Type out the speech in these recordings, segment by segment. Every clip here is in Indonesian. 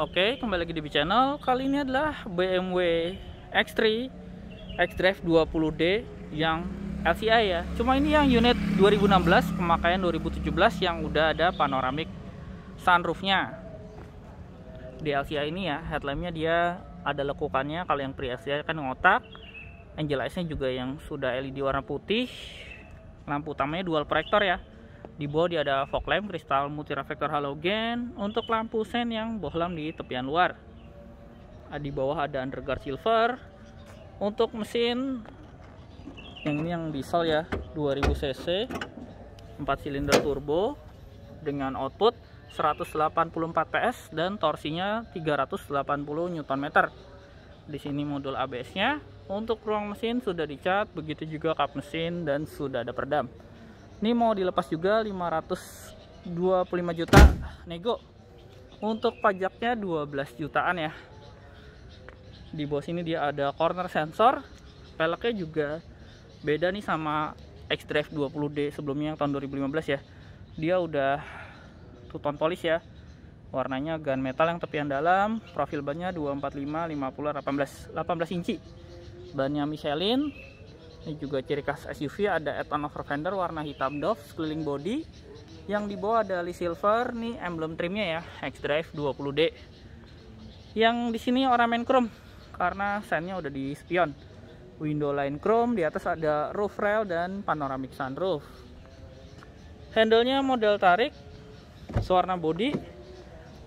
Oke, kembali lagi di B Channel. Kali ini adalah BMW X3 xdrive 20D yang LCI ya. Cuma ini yang unit 2016, pemakaian 2017 yang udah ada panoramik sunroofnya. Di LCI ini ya, headlampnya dia ada lekukannya. Kalau yang pre LCI kan ngotak. Angel Eyes-nya juga yang sudah LED warna putih. Lampu utamanya dual proyektor ya. Di bawah dia ada fog lamp kristal multireflektor halogen untuk lampu sen yang bohlam di tepian luar. Ah, di bawah ada underguard silver untuk mesin yang ini yang diesel ya 2000 cc 4 silinder turbo dengan output 184 PS dan torsinya 380 Nm. Di sini modul ABS-nya. Untuk ruang mesin sudah dicat, begitu juga kap mesin dan sudah ada perdam ini mau dilepas juga 525 juta nego untuk pajaknya 12 jutaan ya di bawah sini dia ada corner sensor peleknya juga beda nih sama X-Drive 20D sebelumnya yang tahun 2015 ya dia udah tuton polis ya warnanya metal yang tepian dalam profil bannya 245 50 18 18 inci bannya Michelin ini juga ciri khas SUV ada add-on over fender warna hitam doff sekeliling body. Yang di bawah ada li silver, nih emblem trimnya ya, X-Drive 20D. Yang di sini ornamen chrome karena sennya udah di spion. Window line chrome, di atas ada roof rail dan panoramic sunroof. Handlenya model tarik, sewarna body.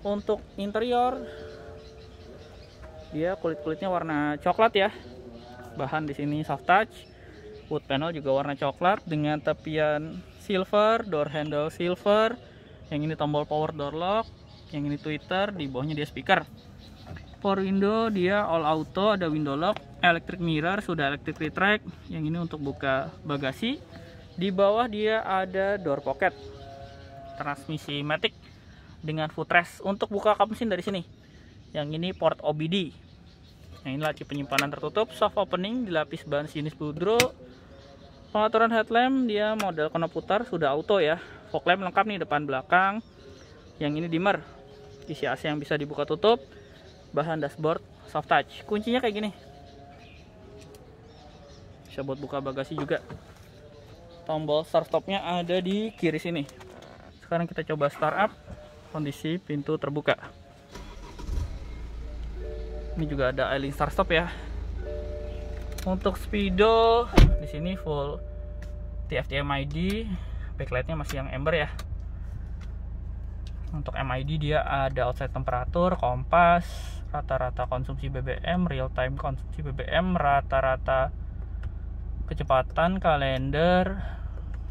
Untuk interior dia kulit-kulitnya warna coklat ya. Bahan di sini soft touch Wood panel juga warna coklat dengan tepian silver, door handle silver. Yang ini tombol power door lock, yang ini tweeter, di bawahnya dia speaker. For window dia all auto, ada window lock, electric mirror, sudah electric retract. Yang ini untuk buka bagasi. Di bawah dia ada door pocket. Transmisi matic dengan footrest untuk buka kap mesin dari sini. Yang ini port OBD. Yang ini laci penyimpanan tertutup, soft opening dilapis bahan jenis pudro Pengaturan headlamp dia model kena putar sudah auto ya. Fog lamp lengkap nih depan belakang. Yang ini dimmer. Isi AC yang bisa dibuka tutup. Bahan dashboard soft touch. Kuncinya kayak gini. Bisa buat buka bagasi juga. Tombol start stopnya ada di kiri sini. Sekarang kita coba start up. Kondisi pintu terbuka. Ini juga ada idling start stop ya untuk speedo di sini full TFT MID backlightnya masih yang ember ya untuk MID dia ada outside temperatur kompas rata-rata konsumsi BBM real time konsumsi BBM rata-rata kecepatan kalender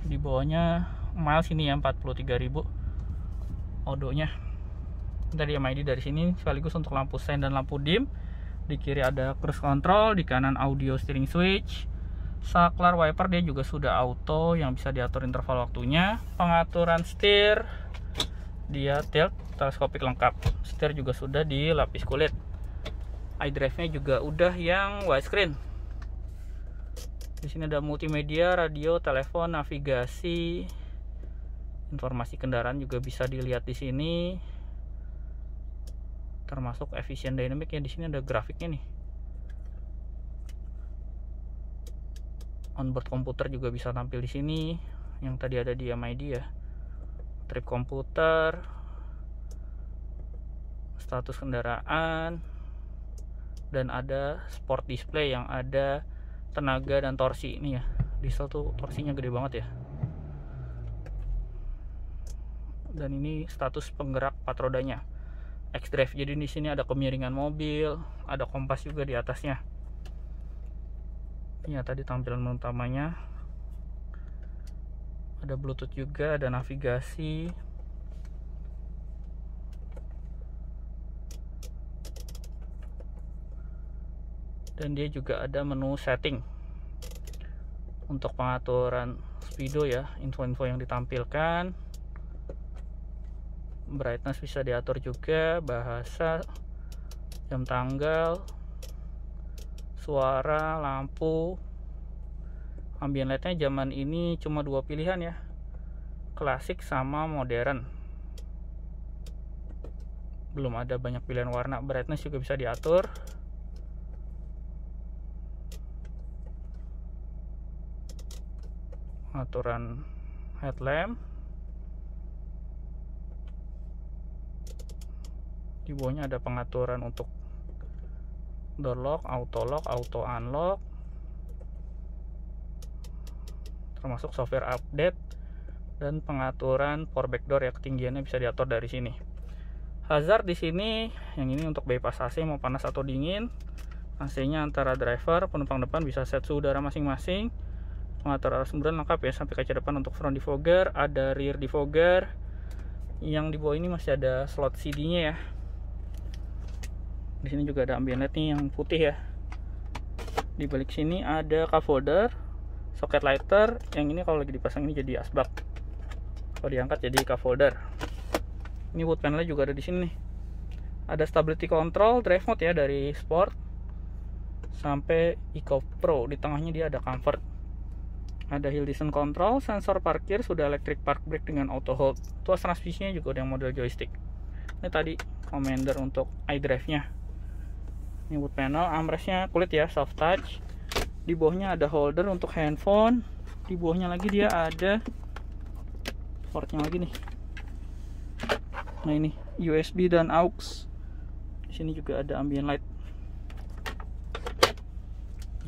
di bawahnya miles ini ya 43.000 odonya dari MID dari sini sekaligus untuk lampu sein dan lampu dim di kiri ada cruise control di kanan audio steering switch saklar wiper dia juga sudah auto yang bisa diatur interval waktunya pengaturan steer dia tilt teleskopik lengkap steer juga sudah dilapis kulit iDrive nya juga udah yang widescreen di sini ada multimedia radio telepon navigasi informasi kendaraan juga bisa dilihat di sini termasuk efisien dynamic ya di sini ada grafiknya nih onboard komputer juga bisa tampil di sini yang tadi ada di MID ya trip komputer status kendaraan dan ada sport display yang ada tenaga dan torsi ini ya diesel tuh torsinya gede banget ya dan ini status penggerak empat rodanya X drive jadi di sini ada kemiringan mobil ada kompas juga di atasnya ini ya tadi tampilan utamanya ada bluetooth juga ada navigasi dan dia juga ada menu setting untuk pengaturan speedo ya info-info yang ditampilkan brightness bisa diatur juga bahasa jam tanggal suara lampu ambient lightnya zaman ini cuma dua pilihan ya klasik sama modern belum ada banyak pilihan warna brightness juga bisa diatur aturan headlamp di bawahnya ada pengaturan untuk door lock, auto lock, auto unlock termasuk software update dan pengaturan power door ya ketinggiannya bisa diatur dari sini hazard di sini yang ini untuk bypass AC mau panas atau dingin AC nya antara driver penumpang depan bisa set suhu udara masing-masing pengatur arah semburan lengkap ya sampai kaca depan untuk front defogger ada rear defogger yang di bawah ini masih ada slot CD nya ya di sini juga ada ambient light nih yang putih ya di balik sini ada cup holder socket lighter yang ini kalau lagi dipasang ini jadi asbak kalau diangkat jadi cup holder ini wood panelnya juga ada di sini nih ada stability control drive mode ya dari sport sampai eco pro di tengahnya dia ada comfort ada hill descent control sensor parkir sudah electric park brake dengan auto hold tuas transmisinya juga ada yang model joystick ini tadi commander untuk iDrive nya ini wood panel armrestnya kulit ya soft touch di bawahnya ada holder untuk handphone di bawahnya lagi dia ada portnya lagi nih nah ini USB dan aux di sini juga ada ambient light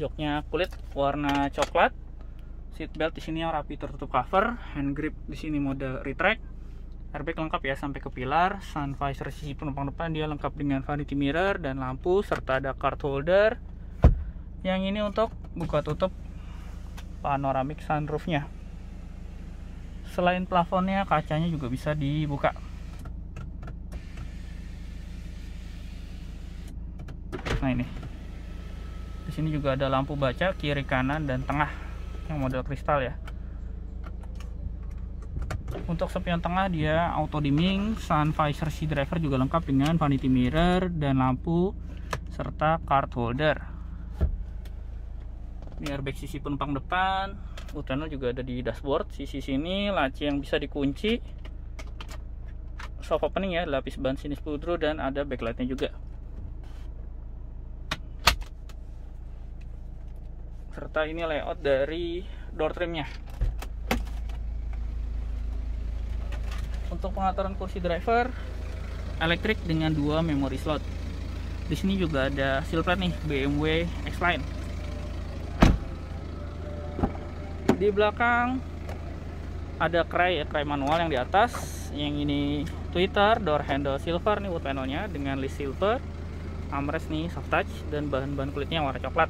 joknya kulit warna coklat seat belt di sini yang rapi tertutup cover hand grip di sini mode retract airbag lengkap ya sampai ke pilar sun visor sisi penumpang depan dia lengkap dengan vanity mirror dan lampu serta ada card holder yang ini untuk buka tutup panoramic sunroofnya selain plafonnya kacanya juga bisa dibuka nah ini di sini juga ada lampu baca kiri kanan dan tengah yang model kristal ya untuk spion tengah dia auto dimming sun visor si driver juga lengkap dengan vanity mirror dan lampu serta card holder ini airbag sisi penumpang depan utano juga ada di dashboard sisi sini laci yang bisa dikunci soft opening ya lapis ban sinis pudru dan ada backlightnya juga serta ini layout dari door trimnya untuk pengaturan kursi driver elektrik dengan dua memory slot. Di sini juga ada seal plate nih BMW X-Line. Di belakang ada kray ya, manual yang di atas. Yang ini Twitter, door handle silver nih wood panelnya dengan list silver, armrest nih soft touch dan bahan-bahan kulitnya warna coklat.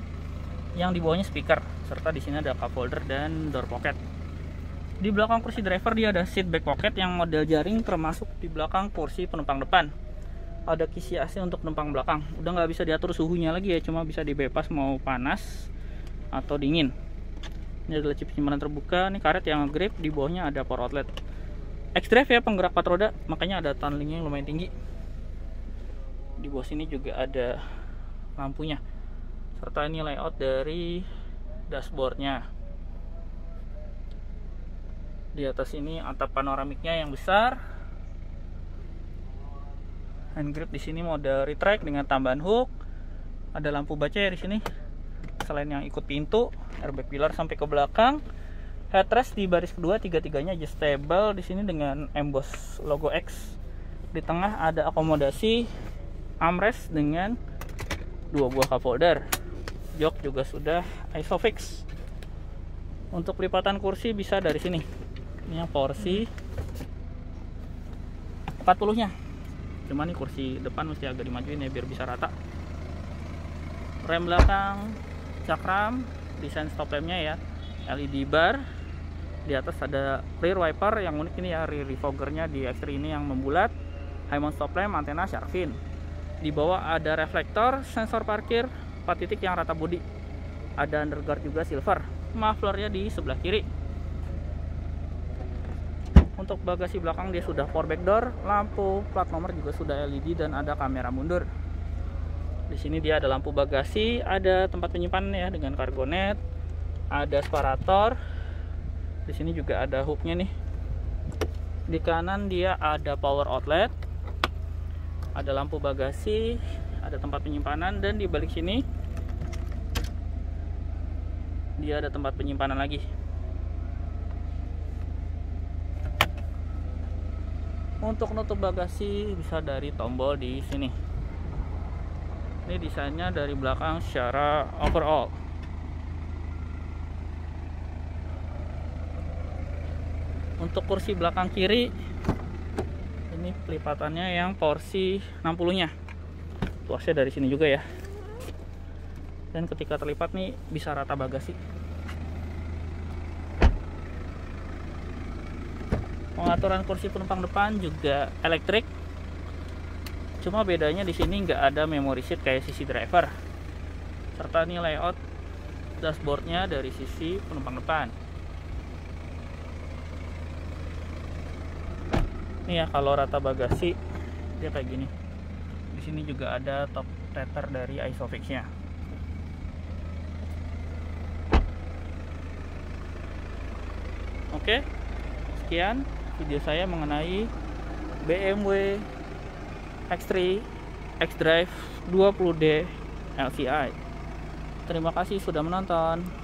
Yang di bawahnya speaker serta di sini ada cup holder dan door pocket di belakang kursi driver dia ada seat back pocket yang model jaring termasuk di belakang kursi penumpang depan ada kisi AC untuk penumpang belakang udah nggak bisa diatur suhunya lagi ya cuma bisa dibebas mau panas atau dingin ini adalah chip penyimpanan terbuka ini karet yang grip di bawahnya ada power outlet X-Drive ya penggerak 4 roda makanya ada tunneling yang lumayan tinggi di bawah sini juga ada lampunya serta ini layout dari dashboardnya di atas ini atap panoramiknya yang besar hand grip di sini model retract dengan tambahan hook ada lampu baca ya di sini selain yang ikut pintu airbag pilar sampai ke belakang headrest di baris kedua tiga-tiganya adjustable di sini dengan emboss logo X di tengah ada akomodasi armrest dengan dua buah cup holder jok juga sudah isofix untuk lipatan kursi bisa dari sini ini yang porsi 40 nya Cuma nih kursi depan mesti agak dimajuin ya biar bisa rata rem belakang cakram desain stop lampnya ya LED bar di atas ada rear wiper yang unik ini ya rear refogernya di X3 ini yang membulat Hymon stop lamp antena shark fin di bawah ada reflektor sensor parkir 4 titik yang rata bodi ada underguard juga silver mufflernya di sebelah kiri untuk bagasi belakang dia sudah power back door, lampu plat nomor juga sudah LED dan ada kamera mundur. Di sini dia ada lampu bagasi, ada tempat penyimpanan ya dengan net, ada separator. Di sini juga ada hooknya nih. Di kanan dia ada power outlet, ada lampu bagasi, ada tempat penyimpanan dan di balik sini dia ada tempat penyimpanan lagi. Untuk nutup bagasi bisa dari tombol di sini. Ini desainnya dari belakang secara overall. Untuk kursi belakang kiri ini pelipatannya yang porsi 60-nya. Luasnya dari sini juga ya. Dan ketika terlipat nih bisa rata bagasi. pengaturan kursi penumpang depan juga elektrik cuma bedanya di sini nggak ada memory seat kayak sisi driver serta nilai layout dashboardnya dari sisi penumpang depan ini ya kalau rata bagasi dia kayak gini di sini juga ada top tether dari isofixnya oke sekian video saya mengenai BMW X3 xdrive 20D LCI. Terima kasih sudah menonton.